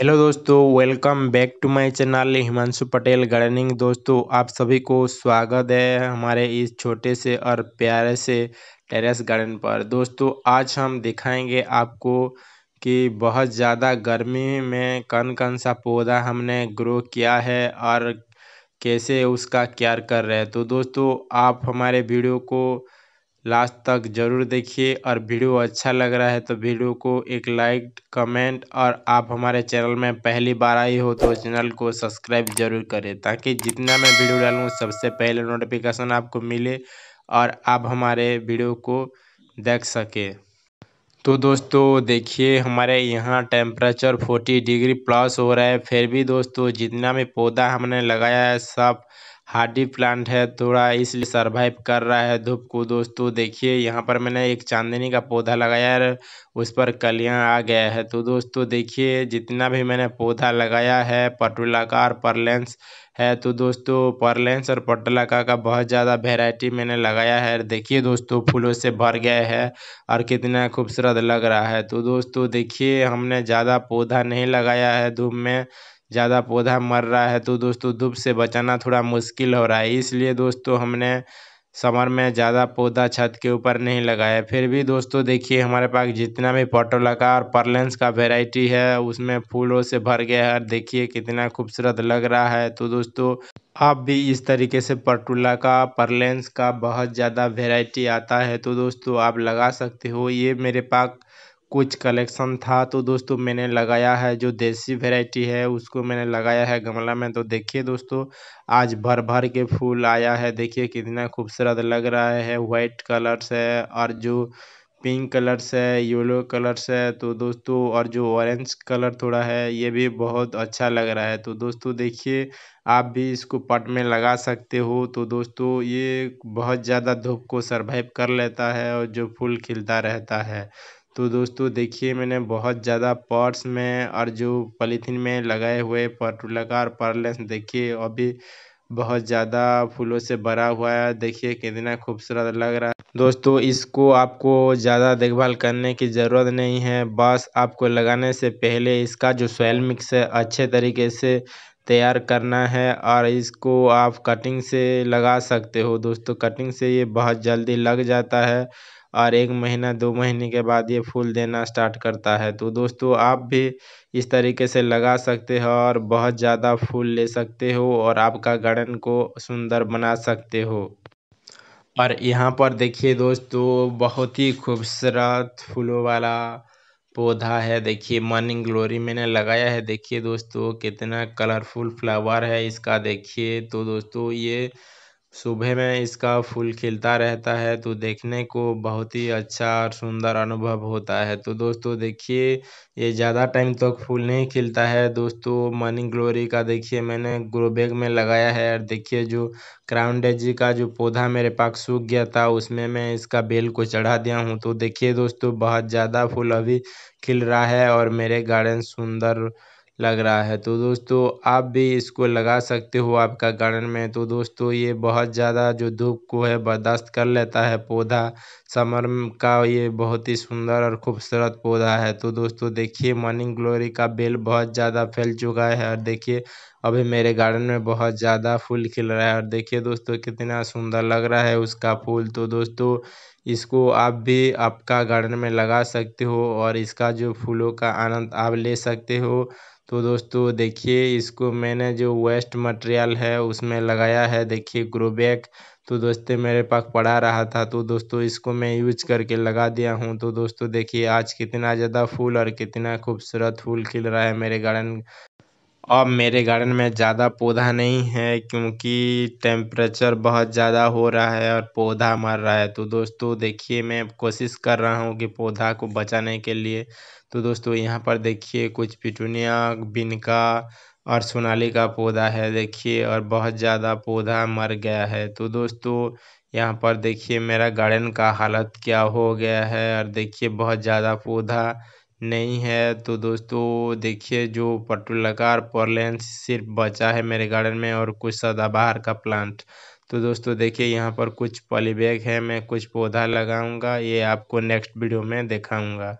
hello दोस्तों welcome back to my channel Himanshu Patel gardening दोस्तों आप सभी को स्वागत है हमारे इस छोटे से और प्यारे से टेरेस गार्डन पर दोस्तों आज हम दिखाएंगे आपको कि बहुत ज़्यादा गर्मी में कौन कौन सा पौधा हमने ग्रो किया है और कैसे उसका केयर कर रहे हैं तो दोस्तों आप हमारे वीडियो को लास्ट तक ज़रूर देखिए और वीडियो अच्छा लग रहा है तो वीडियो को एक लाइक कमेंट और आप हमारे चैनल में पहली बार आई हो तो चैनल को सब्सक्राइब जरूर करें ताकि जितना मैं वीडियो डालूँ सबसे पहले नोटिफिकेशन आपको मिले और आप हमारे वीडियो को देख सकें तो दोस्तों देखिए हमारे यहाँ टेम्परेचर 40 डिग्री प्लस हो रहा है फिर भी दोस्तों जितना भी पौधा हमने लगाया है सब हार्डी प्लांट है थोड़ा इसलिए सर्वाइव कर रहा है धूप को दोस्तों देखिए यहाँ पर मैंने एक चांदनी का पौधा लगाया है उस पर कलियाँ आ गया है तो दोस्तों देखिए जितना भी मैंने पौधा लगाया है पटुलाकार परलेंस है तो दोस्तों परलेंस और पटलाका का बहुत ज़्यादा वेराइटी मैंने लगाया है देखिए दोस्तों फूलों से भर गया है और कितना खूबसूरत लग रहा है तो दोस्तों देखिए हमने ज़्यादा पौधा नहीं लगाया है धूप में ज़्यादा पौधा मर रहा है तो दोस्तों धूप से बचाना थोड़ा मुश्किल हो रहा है इसलिए दोस्तों हमने समर में ज़्यादा पौधा छत के ऊपर नहीं लगाया फिर भी दोस्तों देखिए हमारे पास जितना भी पोटोला का और परलेंस का वेराइटी है उसमें फूलों से भर गया है देखिए कितना खूबसूरत लग रहा है तो दोस्तों आप भी इस तरीके से पर्टुला का परलेंस का बहुत ज़्यादा वेराइटी आता है तो दोस्तों आप लगा सकते हो ये मेरे पास कुछ कलेक्शन था तो दोस्तों मैंने लगाया है जो देसी वेराइटी है उसको मैंने लगाया है गमला में तो देखिए दोस्तों आज भर भर के फूल आया है देखिए कितना खूबसूरत लग रहा है वाइट कलर से और जो पिंक कलर से येलो कलर से तो दोस्तों और जो ऑरेंज कलर थोड़ा है ये भी बहुत अच्छा लग रहा है तो दोस्तों देखिए आप भी इसको पट में लगा सकते हो तो दोस्तों ये बहुत ज़्यादा धूप को सरवाइव कर लेता है और जो फूल खिलता रहता है तो दोस्तों देखिए मैंने बहुत ज़्यादा पर्स में और जो पॉलीथीन में लगाए हुए पर्टुलकार पर्लेस देखिए अभी बहुत ज़्यादा फूलों से भरा हुआ है देखिए कितना खूबसूरत लग रहा है दोस्तों इसको आपको ज़्यादा देखभाल करने की ज़रूरत नहीं है बस आपको लगाने से पहले इसका जो सोयल मिक्स है अच्छे तरीके से तैयार करना है और इसको आप कटिंग से लगा सकते हो दोस्तों कटिंग से ये बहुत जल्दी लग जाता है और एक महीना दो महीने के बाद ये फूल देना स्टार्ट करता है तो दोस्तों आप भी इस तरीके से लगा सकते हो और बहुत ज़्यादा फूल ले सकते हो और आपका गार्डन को सुंदर बना सकते हो और यहाँ पर देखिए दोस्तों बहुत ही खूबसूरत फूलों वाला पौधा है देखिए मॉर्निंग ग्लोरी मैंने लगाया है देखिए दोस्तों कितना कलरफुल फ्लावर है इसका देखिए तो दोस्तों ये सुबह में इसका फूल खिलता रहता है तो देखने को बहुत ही अच्छा और सुंदर अनुभव होता है तो दोस्तों देखिए ये ज़्यादा टाइम तक फूल नहीं खिलता है दोस्तों मनी ग्लोरी का देखिए मैंने ग्रो बैग में लगाया है और देखिए जो क्राउन डेजी का जो पौधा मेरे पास सूख गया था उसमें मैं इसका बेल को चढ़ा दिया हूँ तो देखिए दोस्तों बहुत ज़्यादा फूल अभी खिल रहा है और मेरे गार्डन सुंदर लग रहा है तो दोस्तों आप भी इसको लगा सकते हो आपका गार्डन में तो दोस्तों ये बहुत ज़्यादा जो धूप को है बर्दाश्त कर लेता है पौधा समर का ये बहुत ही सुंदर और खूबसूरत पौधा है तो दोस्तों देखिए मॉर्निंग ग्लोरी का बेल बहुत ज़्यादा फैल चुका है और देखिए अभी मेरे गार्डन में बहुत ज़्यादा फूल खिल रहा है और देखिए दोस्तों कितना सुंदर लग रहा है उसका फूल तो दोस्तों इसको आप भी आपका गार्डन में लगा सकते हो और इसका जो फूलों का आनंद आप ले सकते हो तो दोस्तों देखिए इसको मैंने जो वेस्ट मटेरियल है उसमें लगाया है देखिए ग्रोबैक तो दोस्तों मेरे पास पड़ा रहा था तो दोस्तों इसको मैं यूज करके लगा दिया हूँ तो दोस्तों देखिए आज कितना ज़्यादा फूल और कितना खूबसूरत फूल खिल रहा है मेरे गार्डन अब मेरे गार्डन में ज़्यादा पौधा नहीं है क्योंकि टेम्परेचर बहुत ज़्यादा हो रहा है और पौधा मर रहा है तो दोस्तों देखिए मैं कोशिश कर रहा हूँ कि पौधा को बचाने के लिए तो दोस्तों यहाँ पर देखिए कुछ पिटूनिया बिनका और सोनाली का पौधा है देखिए और बहुत ज़्यादा पौधा मर गया है तो दोस्तों यहाँ पर देखिए मेरा गार्डन का हालत क्या हो गया है और देखिए बहुत ज़्यादा पौधा नहीं है तो दोस्तों देखिए जो पटुलकार प्लांट सिर्फ बचा है मेरे गार्डन में और कुछ सदाबहार का प्लांट तो दोस्तों देखिए यहाँ पर कुछ पॉलीबैग है मैं कुछ पौधा लगाऊंगा ये आपको नेक्स्ट वीडियो में दिखाऊंगा